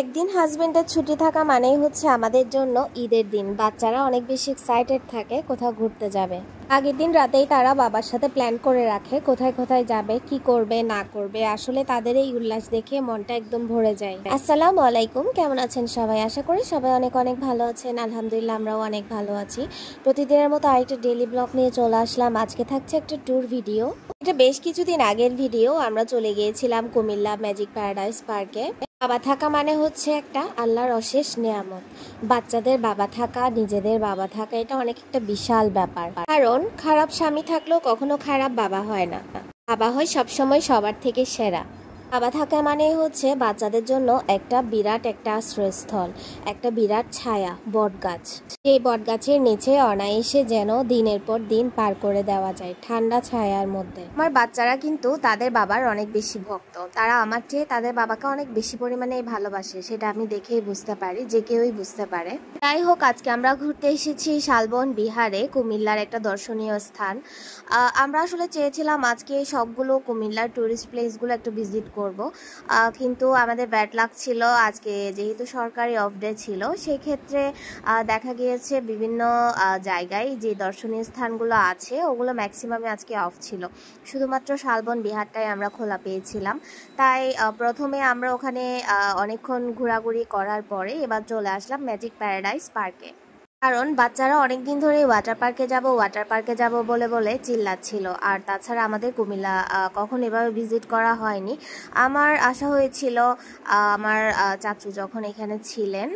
একদিন হাজব্যান্ডের ছুটি থাকা মানেই হচ্ছে আমাদের জন্য ঈদের দিন বাচ্চারা অনেক বেশি এক্সাইটেড থাকে কোথাও ঘুরতে যাবে আগের দিন রাতেই তারা বাবার সাথে প্ল্যান করে রাখে কোথায় কোথায় যাবে কি করবে না করবে আসলে তাদের এই উল্লাস দেখে মনটা একদম ভরে যায় আসসালাম আলাইকুম কেমন আছেন সবাই আশা করি সবাই অনেক অনেক ভালো আছেন আলহামদুলিল্লাহ আমরাও অনেক ভালো আছি প্রতিদিনের মতো আরেকটা ডেলি ব্লগ নিয়ে চলে আসলাম আজকে থাকছে একটা ট্যুর ভিডিও এটা বেশ কিছুদিন আগের ভিডিও আমরা চলে গিয়েছিলাম কুমিল্লা ম্যাজিক প্যারাডাইস পার্কে বাবা থাকা মানে হচ্ছে একটা আল্লাহর অশেষ নিয়ামত বাচ্চাদের বাবা থাকা নিজেদের বাবা থাকা এটা অনেক একটা বিশাল ব্যাপার কারণ খারাপ স্বামী থাকলেও কখনো খারাপ বাবা হয় না বাবা হয় সবসময় সবার থেকে সেরা বাবা থাকা মানে হচ্ছে বাচ্চাদের জন্য একটা বিরাট একটা আশ্রয়স্থল একটা বিরাট ছায়া বটগাছ সেই বটগাছের নিচে অনায়াসে যেন দিনের পর দিন পার করে দেওয়া যায় ঠান্ডা ছায়ার মধ্যে আমার বাচ্চারা কিন্তু তাদের বাবার অনেক বেশি ভক্ত তারা আমার চেয়ে তাদের বাবাকে অনেক বেশি পরিমাণে ভালোবাসে সেটা আমি দেখেই বুঝতে পারি যে কেউই বুঝতে পারে যাই হোক আজকে আমরা ঘুরতে এসেছি শালবন বিহারে কুমিল্লার একটা দর্শনীয় স্থান আমরা আসলে চেয়েছিলাম আজকে সবগুলো কুমিল্লার টুরিস্ট প্লেসগুলো একটু ভিজিট করব কিন্তু আমাদের ব্যাড লাক ছিল আজকে যেহেতু সরকারি অফ ডে ছিল সেই ক্ষেত্রে দেখা গিয়েছে বিভিন্ন জায়গায় যে দর্শনীয় স্থানগুলো আছে ওগুলো ম্যাক্সিমামে আজকে অফ ছিল শুধুমাত্র শালবন বিহারটাই আমরা খোলা পেয়েছিলাম তাই প্রথমে আমরা ওখানে অনেকক্ষণ ঘোরাঘুরি করার পরে এবার চলে আসলাম ম্যাজিক প্যারাডাইস পার্কে কারণ বাচ্চারা অনেকদিন ধরেই ওয়াটার পার্কে যাব ওয়াটার পার্কে যাব বলে বলে চিল্লাচ্ছিল আর তাছাড়া আমাদের কুমিল্লা কখন এভাবে ভিজিট করা হয়নি আমার আশা হয়েছিল আমার চাচু যখন এখানে ছিলেন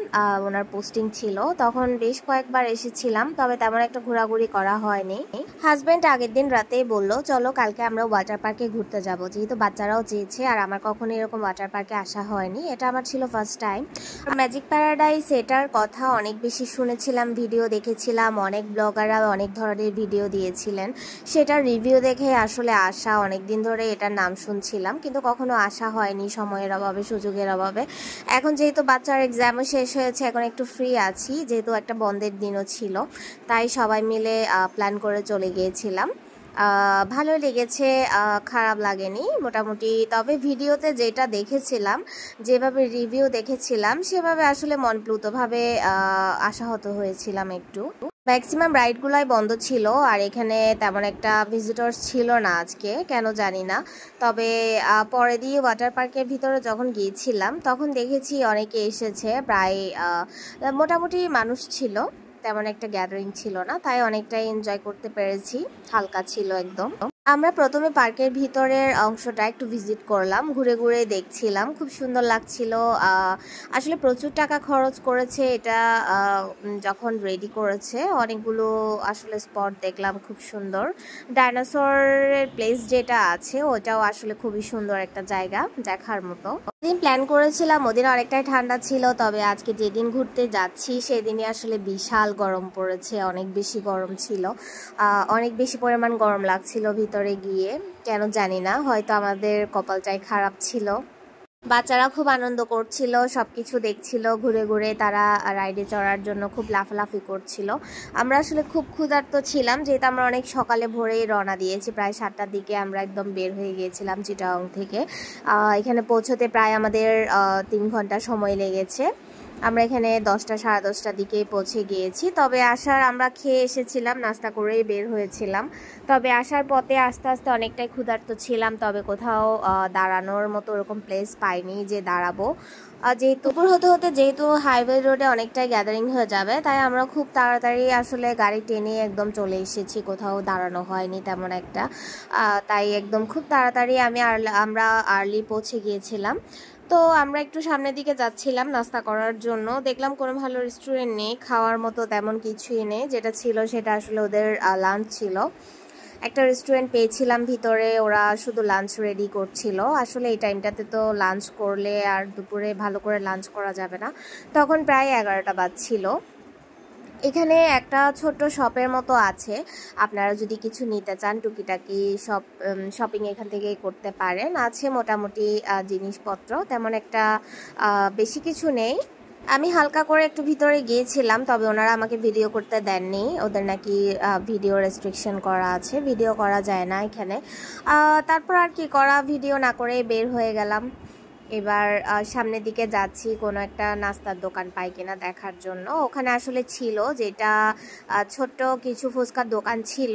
ওনার পোস্টিং ছিল তখন বেশ কয়েকবার এসেছিলাম তবে তেমন একটা ঘোরাঘুরি করা হয়নি হাজব্যান্ড আগের দিন রাতেই বললো চলো কালকে আমরা ওয়াটার পার্কে ঘুরতে যাব যেহেতু বাচ্চারাও চেয়েছে আর আমার কখনো এরকম ওয়াটার পার্কে আসা হয়নি এটা আমার ছিল ফার্স্ট টাইম ম্যাজিক প্যারাডাইস এটার কথা অনেক বেশি শুনেছিলাম ভিডিও দেখেছিলাম অনেক ব্লগাররা অনেক ধরনের ভিডিও দিয়েছিলেন সেটা রিভিউ দেখে আসলে আশা অনেক দিন ধরে এটার নাম শুনছিলাম কিন্তু কখনো আশা হয়নি সময়ের অভাবে সুযোগের অভাবে এখন যেহেতু বাচ্চার এক্সামও শেষ হয়েছে এখন একটু ফ্রি আছি যেহেতু একটা বন্ধের দিনও ছিল তাই সবাই মিলে প্ল্যান করে চলে গিয়েছিলাম ভালো লেগেছে খারাপ লাগেনি মোটামুটি তবে ভিডিওতে যেটা দেখেছিলাম যেভাবে রিভিউ দেখেছিলাম সেভাবে আসলে মনপ্লুতভাবে আশাহত হয়েছিলাম একটু ম্যাক্সিমাম রাইডগুলাই বন্ধ ছিল আর এখানে তেমন একটা ভিজিটর্স ছিল না আজকে কেন জানি না তবে পরে দিয়ে ওয়াটার পার্কের ভিতরে যখন গিয়েছিলাম তখন দেখেছি অনেকে এসেছে প্রায় মোটামুটি মানুষ ছিল তেমন একটা গ্যাদারিং ছিল না তাই অনেকটাই এনজয় করতে পেরেছি হালকা ছিল একদম আমরা প্রথমে পার্কের ভিতরের অংশটা একটু ভিজিট করলাম ঘুরে ঘুরে দেখছিলাম খুব সুন্দর লাগছিল আসলে প্রচুর টাকা খরচ করেছে এটা যখন রেডি করেছে অনেকগুলো আসলে স্পট দেখলাম খুব সুন্দর ডাইনোসরের প্লেস যেটা আছে ওটাও আসলে খুবই সুন্দর একটা জায়গা দেখার মতো দিন প্ল্যান করেছিলাম ওদিন অনেকটাই ঠান্ডা ছিল তবে আজকে যেদিন ঘুরতে যাচ্ছি সেদিনই আসলে বিশাল গরম পড়েছে অনেক বেশি গরম ছিল অনেক বেশি পরিমাণ গরম লাগছিল ভিতরে গিয়ে কেন জানি না হয়তো আমাদের কপালটাই খারাপ ছিল বাচ্চারা খুব আনন্দ করছিল সব কিছু দেখছিল ঘুরে ঘুরে তারা রাইডে চড়ার জন্য খুব লাফালাফি করছিল আমরা আসলে খুব ক্ষুধার্ত ছিলাম যেহেতু আমরা অনেক সকালে ভোরেই রওনা দিয়েছি প্রায় সাতটার দিকে আমরা একদম বের হয়ে গিয়েছিলাম চিটাং থেকে এখানে পৌঁছতে প্রায় আমাদের তিন ঘন্টা সময় লেগেছে আমরা এখানে দশটা সাড়ে দশটার দিকে পৌঁছে গিয়েছি তবে আসার আমরা খেয়ে এসেছিলাম নাস্তা করেই বের হয়েছিলাম তবে আসার পথে আস্তে আস্তে অনেকটাই ক্ষুধার্ত ছিলাম তবে কোথাও দাঁড়ানোর মতো ওরকম প্লেস পাইনি যে দাঁড়াবো যেহেতু উপর হতে হতে যেহেতু হাইওয়ে রোডে অনেকটাই গ্যাদারিং হয়ে যাবে তাই আমরা খুব তাড়াতাড়ি আসলে গাড়ি টেনে একদম চলে এসেছি কোথাও দাঁড়ানো হয়নি তেমন একটা তাই একদম খুব তাড়াতাড়ি আমি আমরা আর্লি পৌঁছে গিয়েছিলাম তো আমরা একটু সামনের দিকে যাচ্ছিলাম নাস্তা করার জন্য দেখলাম কোনো ভালো রেস্টুরেন্ট নেই খাওয়ার মতো তেমন কিছুই নেই যেটা ছিল সেটা আসলে ওদের লাঞ্চ ছিল একটা রেস্টুরেন্ট পেয়েছিলাম ভিতরে ওরা শুধু লাঞ্চ রেডি করছিল আসলে এই টাইমটাতে তো লাঞ্চ করলে আর দুপুরে ভালো করে লাঞ্চ করা যাবে না তখন প্রায় এগারোটা বাজছিল এখানে একটা ছোট্ট শপের মতো আছে আপনারা যদি কিছু নিতে চান টুকিটাকি শপ শপিং এখান থেকে করতে পারেন আছে মোটামুটি জিনিসপত্র তেমন একটা বেশি কিছু নেই আমি হালকা করে একটু ভিতরে গিয়েছিলাম তবে ওনারা আমাকে ভিডিও করতে দেননি ওদের নাকি ভিডিও রেস্ট্রিকশন করা আছে ভিডিও করা যায় না এখানে তারপর আর কি করা ভিডিও না করে বের হয়ে গেলাম এবার সামনের দিকে যাচ্ছি কোনো একটা নাস্তার দোকান পাই কিনা দেখার জন্য ওখানে আসলে ছিল যেটা ছোট্ট কিছু ফুচকার দোকান ছিল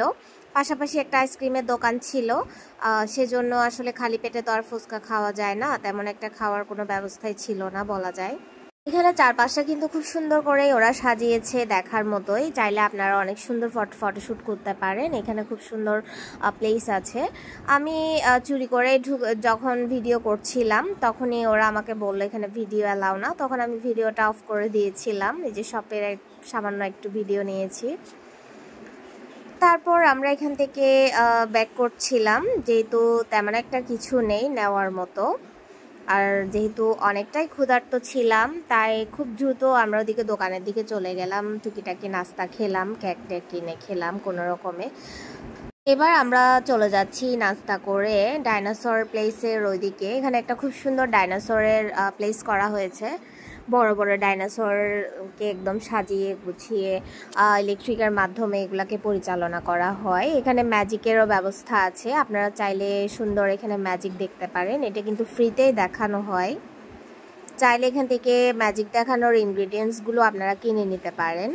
পাশাপাশি একটা আইসক্রিমের দোকান ছিল সেজন্য আসলে খালি পেটে তো আর ফুচকা খাওয়া যায় না তেমন একটা খাওয়ার কোনো ব্যবস্থাই ছিল না বলা যায় এখানে চারপাশটা কিন্তু খুব সুন্দর করে ওরা সাজিয়েছে দেখার মতোই চাইলে আপনারা অনেক সুন্দর ফটো ফটোশ্যুট করতে পারেন এখানে খুব সুন্দর প্লেস আছে আমি চুরি করে যখন ভিডিও করছিলাম তখনই ওরা আমাকে বললো এখানে ভিডিও অ্যালাউ না তখন আমি ভিডিওটা অফ করে দিয়েছিলাম এই যে শপের সামান্য একটু ভিডিও নিয়েছি তারপর আমরা এখান থেকে ব্যাক করছিলাম যেহেতু তেমন একটা কিছু নেই নেওয়ার মতো আর যেহেতু অনেকটাই ক্ষুধার্ত ছিলাম তাই খুব দ্রুত আমরা ওদিকে দোকানের দিকে চলে গেলাম টুকিটাকি নাস্তা খেলাম কেক টেক কিনে খেলাম কোনো রকমে এবার আমরা চলে যাচ্ছি নাস্তা করে ডাইনোসর প্লেসের ওইদিকে এখানে একটা খুব সুন্দর ডাইনোসরের প্লেস করা হয়েছে বড় বড় ডাইনোসরকে একদম সাজিয়ে গুছিয়ে ইলেকট্রিকের মাধ্যমে এগুলাকে পরিচালনা করা হয় এখানে ম্যাজিকেরও ব্যবস্থা আছে আপনারা চাইলে সুন্দর এখানে ম্যাজিক দেখতে পারেন এটা কিন্তু ফ্রিতেই দেখানো হয় চাইলে এখান থেকে ম্যাজিক দেখানোর ইনগ্রিডিয়েন্টসগুলো আপনারা কিনে নিতে পারেন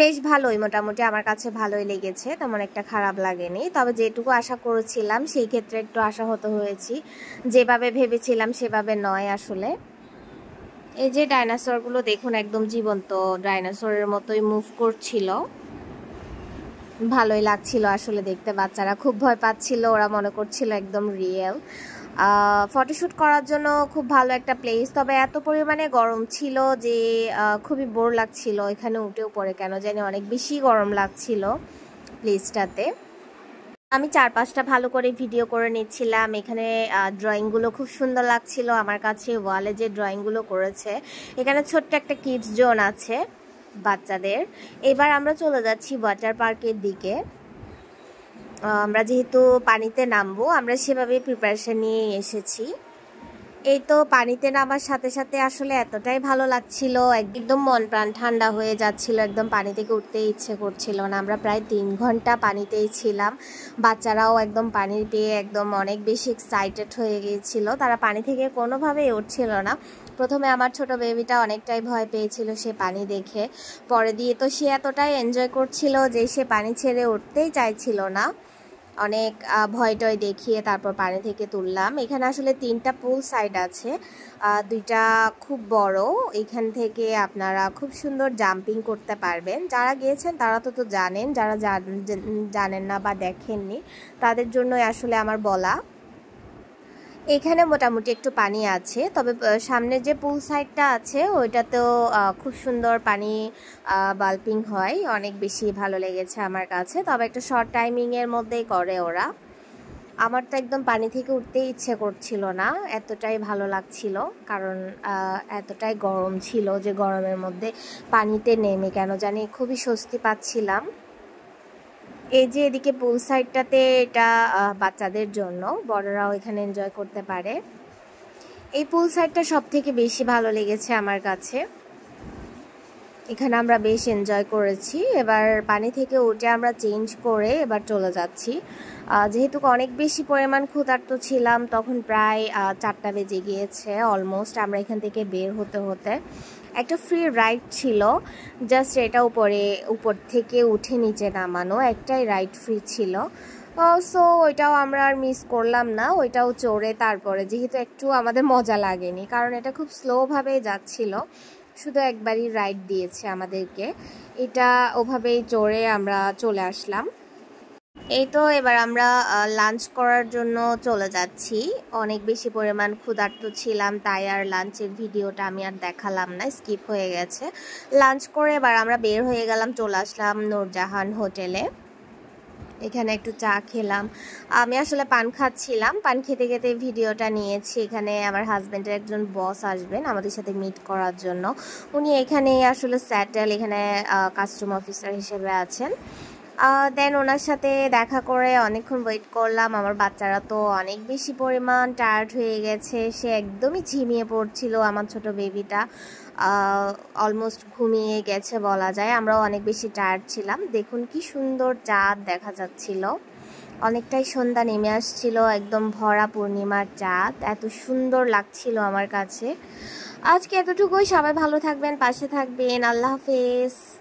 বেশ ভালোই মোটামুটি আমার কাছে ভালোই লেগেছে তেমন একটা খারাপ লাগেনি তবে যেটুকু আশা করেছিলাম সেই ক্ষেত্রে একটু আশাহত হয়েছি যেভাবে ভেবেছিলাম সেভাবে নয় আসলে এই যে গুলো দেখুন একদম জীবন্ত ডাইনাসরের মতোই মুভ করছিল ভালোই লাগছিল আসলে দেখতে বাচ্চারা খুব ভয় পাচ্ছিল ওরা মনে করছিল একদম রিয়েল ফটোশ্যুট করার জন্য খুব ভালো একটা প্লেস তবে এত পরিমাণে গরম ছিল যে খুবই বোর লাগছিল এখানে উঠেও পড়ে কেন জানি অনেক বেশি গরম লাগছিল প্লেসটাতে আমি চার পাঁচটা ভালো করে ভিডিও করে নিচ্ছিলাম এখানে ড্রয়িংগুলো খুব সুন্দর লাগছিল আমার কাছে ওয়ালে যে ড্রয়িংগুলো করেছে এখানে ছোট্ট একটা কিডস জোন আছে বাচ্চাদের এবার আমরা চলে যাচ্ছি ওয়াটার পার্কের দিকে আমরা যেহেতু পানিতে নামবো আমরা সেভাবে প্রিপারেশান নিয়ে এসেছি এই তো পানিতে নামার সাথে সাথে আসলে এতটাই ভালো লাগছিল একদম মন প্রাণ ঠান্ডা হয়ে যাচ্ছিল একদম পানি থেকে উঠতে ইচ্ছে করছিল না আমরা প্রায় তিন ঘন্টা পানিতেই ছিলাম বাচ্চারাও একদম পানি পেয়ে একদম অনেক বেশি এক্সাইটেড হয়ে গিয়েছিল তারা পানি থেকে কোনোভাবেই উঠছিল না প্রথমে আমার ছোট বেবিটা অনেকটাই ভয় পেয়েছিল সে পানি দেখে পরে দিয়ে তো সে এতটাই এনজয় করছিল যে সে পানি ছেড়ে উঠতেই চাইছিল না অনেক ভয় টয় দেখিয়ে তারপর পানি থেকে তুললাম এখানে আসলে তিনটা পুল সাইড আছে দুইটা খুব বড় এখান থেকে আপনারা খুব সুন্দর জাম্পিং করতে পারবেন যারা গিয়েছেন তারা তো তো জানেন যারা জানেন না বা দেখেননি তাদের জন্য আসলে আমার বলা এখানে মোটামুটি একটু পানি আছে তবে সামনে যে পুল সাইডটা আছে ওইটাতেও খুব সুন্দর পানি বাল্পিং হয় অনেক বেশি ভালো লেগেছে আমার কাছে তবে একটা শর্ট টাইমিংয়ের মধ্যেই করে ওরা আমার তো একদম পানি থেকে উঠতে ইচ্ছে করছিল না এতটাই ভালো লাগছিল কারণ এতটাই গরম ছিল যে গরমের মধ্যে পানিতে নেমে কেন জানি খুবই স্বস্তি পাচ্ছিলাম এই যে এদিকে পুল সাইডটাতে এটা বাচ্চাদের জন্য বড়রাও এখানে এনজয় করতে পারে এই পুল সাইডটা সব থেকে বেশি ভালো লেগেছে আমার কাছে এখানে আমরা বেশ এনজয় করেছি এবার পানি থেকে উঠে আমরা চেঞ্জ করে এবার চলে যাচ্ছি যেহেতু অনেক বেশি পরিমাণ ক্ষুধার্ত ছিলাম তখন প্রায় চারটা বেজে গিয়েছে অলমোস্ট আমরা এখান থেকে বের হতে হতে একটা ফ্রি রাইড ছিল জাস্ট এটা উপরে উপর থেকে উঠে নিচে নামানো একটাই রাইড ফ্রি ছিল সো ওইটাও আমরা আর মিস করলাম না ওইটাও চড়ে তারপরে যেহেতু একটু আমাদের মজা লাগেনি কারণ এটা খুব স্লোভাবে যাচ্ছিল শুধু একবারই রাইড দিয়েছে আমাদেরকে এটা ওভাবেই চড়ে আমরা চলে আসলাম এই তো এবার আমরা লাঞ্চ করার জন্য চলে যাচ্ছি অনেক বেশি পরিমাণ ক্ষুধার্ত ছিলাম তাই আর লাঞ্চের ভিডিওটা আমি আর দেখালাম না স্কিপ হয়ে গেছে লাঞ্চ করে এবার আমরা বের হয়ে গেলাম চলে আসলাম নূরজাহান হোটেলে এখানে একটু চা খেলাম আমি আসলে পান খাচ্ছিলাম পান খেতে খেতে ভিডিওটা নিয়েছি এখানে আমার হাজব্যান্ডের একজন বস আসবেন আমাদের সাথে মিট করার জন্য উনি এখানে আসলে স্যাটেল এখানে কাস্টম অফিসার হিসেবে আছেন দেন ওনার সাথে দেখা করে অনেকক্ষণ ওয়েট করলাম আমার বাচ্চারা তো অনেক বেশি পরিমাণ টায়ার্ড হয়ে গেছে সে একদমই ঝিমিয়ে পড়ছিল আমার ছোট বেবিটা অলমোস্ট ঘুমিয়ে গেছে বলা যায় আমরাও অনেক বেশি টায়ার্ড ছিলাম দেখুন কি সুন্দর চাঁদ দেখা যাচ্ছিল অনেকটাই সন্ধ্যা নেমে আসছিল একদম ভরা পূর্ণিমার চাঁদ এত সুন্দর লাগছিল আমার কাছে আজকে এতটুকুই সবাই ভালো থাকবেন পাশে থাকবেন আল্লাহ হাফেজ